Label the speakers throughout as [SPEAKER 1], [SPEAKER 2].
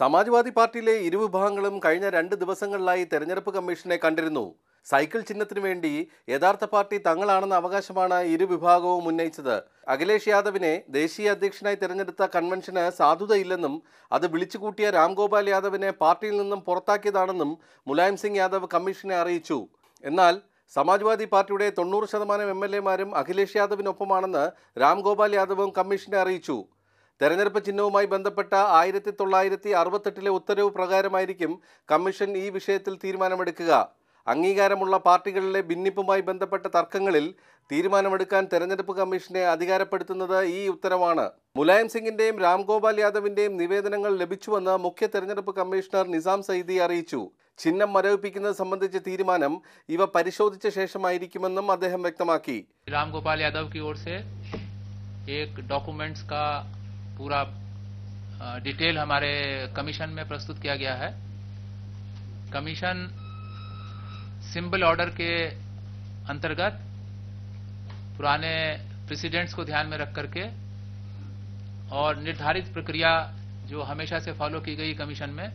[SPEAKER 1] സമാജ്വാദി പാർട്ടിയിലെ ഇരുവിഭാഗങ്ങളും കഴിഞ്ഞ രണ്ട് ദിവസങ്ങളിലായി തെരഞ്ഞെടുപ്പ് കമ്മീഷനെ കണ്ടിരുന്നു സൈക്കിൾ ചിഹ്നത്തിനു വേണ്ടി യഥാർത്ഥ പാർട്ടി തങ്ങളാണെന്ന അവകാശമാണ് ഇരുവിഭാഗവും ഉന്നയിച്ചത് അഖിലേഷ് യാദവിനെ ദേശീയ അധ്യക്ഷനായി തെരഞ്ഞെടുത്ത കൺവെൻഷന് സാധുതയില്ലെന്നും അത് വിളിച്ചുകൂട്ടിയ രാംഗോപാൽ യാദവിനെ പാർട്ടിയിൽ നിന്നും പുറത്താക്കിയതാണെന്നും മുലായം സിംഗ് യാദവ് കമ്മീഷനെ അറിയിച്ചു എന്നാൽ സമാജ്വാദി പാർട്ടിയുടെ തൊണ്ണൂറ് ശതമാനം എം എൽ എമാരും അഖിലേഷ് യാദവിനൊപ്പമാണെന്ന് രാംഗോപാൽ യാദവും കമ്മീഷനെ അറിയിച്ചു തെരഞ്ഞെടുപ്പ് ചിഹ്നവുമായി ബന്ധപ്പെട്ട ആയിരത്തി തൊള്ളായിരത്തി അറുപത്തെട്ടിലെ ഉത്തരവ് പ്രകാരമായിരിക്കും കമ്മീഷൻ ഈ വിഷയത്തിൽ തീരുമാനമെടുക്കുക അംഗീകാരമുള്ള പാർട്ടികളിലെ ഭിന്നിപ്പുമായി ബന്ധപ്പെട്ട തർക്കങ്ങളിൽ തീരുമാനമെടുക്കാൻ തെരഞ്ഞെടുപ്പ് കമ്മീഷനെ അധികാരപ്പെടുത്തുന്നത് ഈ ഉത്തരവാണ് മുലായം സിംഗിന്റെയും രാംഗോപാൽ യാദവിന്റെയും നിവേദനങ്ങൾ ലഭിച്ചുവെന്ന് മുഖ്യ തെരഞ്ഞെടുപ്പ് കമ്മീഷണർ നിസാം സയ്യിദി അറിയിച്ചു ചിഹ്നം മരവിപ്പിക്കുന്നത് സംബന്ധിച്ച തീരുമാനം ഇവ പരിശോധിച്ച ശേഷമായിരിക്കുമെന്നും അദ്ദേഹം വ്യക്തമാക്കി
[SPEAKER 2] രാംഗോപാൽ യാദവ് की ओर से एक का पूरा डिटेल हमारे कमीशन में प्रस्तुत किया गया है कमीशन सिंबल ऑर्डर के अंतर्गत पुराने प्रेसिडेंट्स को ध्यान में रख करके और निर्धारित प्रक्रिया जो हमेशा से फॉलो की गई कमीशन में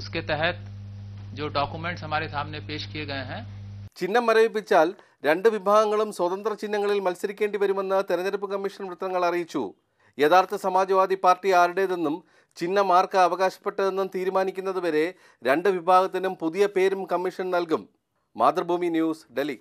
[SPEAKER 2] उसके तहत जो डॉक्यूमेंट्स हमारे सामने पेश किए गए हैं
[SPEAKER 1] चिन्ह മരവിപ്പിച്ചാൽ रु विभाग स्वतंत्र चिन्ह മത്സരിക്കേണ്ടി तेरे कमीशन കമ്മീഷൻ വൃത്തങ്ങൾ യഥാർത്ഥ സമാജ്വാദി പാർട്ടി ആരുടേതെന്നും ചിഹ്നം ആർക്ക് അവകാശപ്പെട്ടതെന്നും തീരുമാനിക്കുന്നതുവരെ രണ്ട് വിഭാഗത്തിനും പുതിയ പേരും കമ്മീഷൻ നൽകും മാതൃഭൂമി ന്യൂസ് ഡൽഹി